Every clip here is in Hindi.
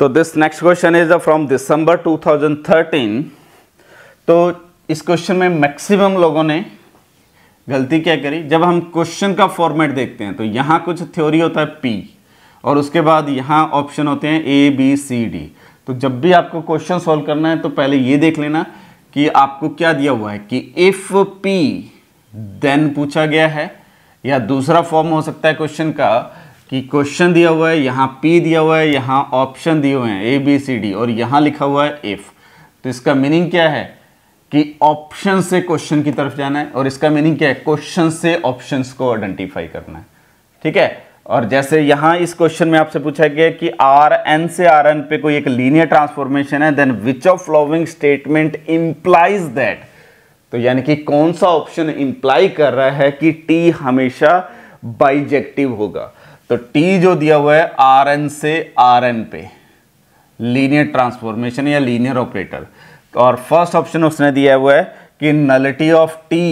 तो this next question is from December 2013 तो इस क्वेश्चन में मैक्सिमम लोगों ने गलती क्या करी जब हम क्वेश्चन का फॉर्मेट देखते हैं तो यहाँ कुछ थ्योरी होता है पी और उसके बाद यहाँ ऑप्शन होते हैं ए बी सी डी तो जब भी आपको क्वेश्चन सॉल्व करना है तो पहले ये देख लेना कि आपको क्या दिया हुआ है कि इफ पी देन पूछा गया है या दूसरा फॉर्म हो सकता है क्वेश्चन का कि क्वेश्चन दिया हुआ है यहाँ पी दिया हुआ है यहाँ ऑप्शन दिए हुए हैं ए बी सी डी और यहाँ लिखा हुआ है इफ तो इसका मीनिंग क्या है कि ऑप्शन से क्वेश्चन की तरफ जाना है और इसका मीनिंग क्या है क्वेश्चन से ऑप्शन को आइडेंटिफाई करना है ठीक है और जैसे यहाँ इस क्वेश्चन में आपसे पूछा गया कि आर एन से आर एन पे कोई एक लीनियर ट्रांसफॉर्मेशन है then which of following statement implies that तो यानी कि कौन सा ऑप्शन इंप्लाई कर रहा है कि टी हमेशा बाइजेक्टिव होगा तो टी जो दिया हुआ है आर एन से आर एन पे लीनियर ट्रांसफॉर्मेशन या लीनियर ऑपरेटर और फर्स्ट ऑप्शन उसने दिया हुआ है कि नलिटी ऑफ टी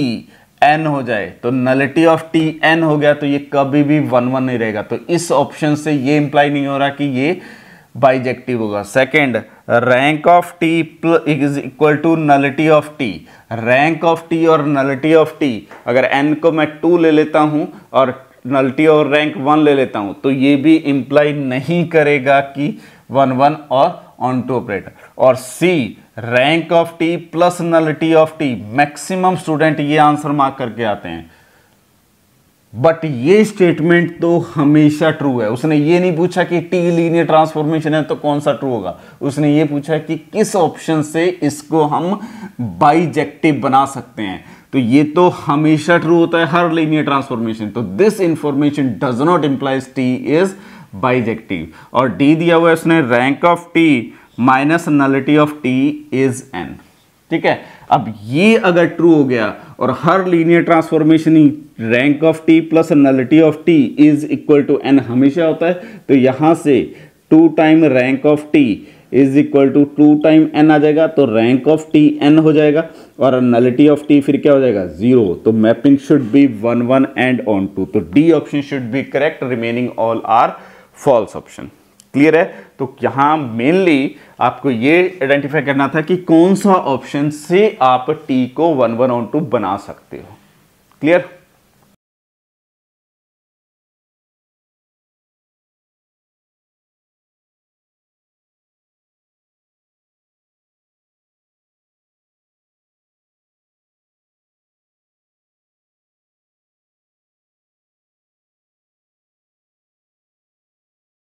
एन हो जाए तो नलिटी ऑफ टी एन हो गया तो ये कभी भी वन वन नहीं रहेगा तो इस ऑप्शन से ये इंप्लाई नहीं हो रहा कि ये बाइजेक्टिव होगा second rank of T is equal to nullity of T rank of T और नलिटी ऑफ टी अगर एन को मैं टू ले लेता हूं और नल्टी और रैंक वन ले लेता हूं तो ये भी इंप्लाई नहीं करेगा कि वन वन और ऑन टू ऑपरेटर और C rank of T plus nullity of T maximum student ये आंसर मार्क करके आते हैं बट ये स्टेटमेंट तो हमेशा ट्रू है उसने ये नहीं पूछा कि टी लीनियर ट्रांसफॉर्मेशन है तो कौन सा ट्रू होगा उसने ये पूछा कि किस ऑप्शन से इसको हम बाइजेक्टिव बना सकते हैं तो ये तो हमेशा ट्रू होता है हर लीनियर ट्रांसफॉर्मेशन तो this information does not implies T is bijective और डी दिया हुआ है उसने rank of T minus nullity of T is N ठीक है अब ये अगर ट्रू हो गया और हर linear transformation rank of T plus nullity of T is equal to N हमेशा होता है तो यहाँ से two time rank of T is equal to two time N आ जाएगा तो रैंक ऑफ टी एन हो जाएगा और नलिटी ऑफ टी फिर क्या हो जाएगा जीरो तो mapping should be one one and onto तो D option should be correct remaining all are false option clear है तो यहाँ मेनली आपको ये आइडेंटिफाई करना था कि कौन सा ऑप्शन से आप टी को वन वन ऑन टू बना सकते हो क्लियर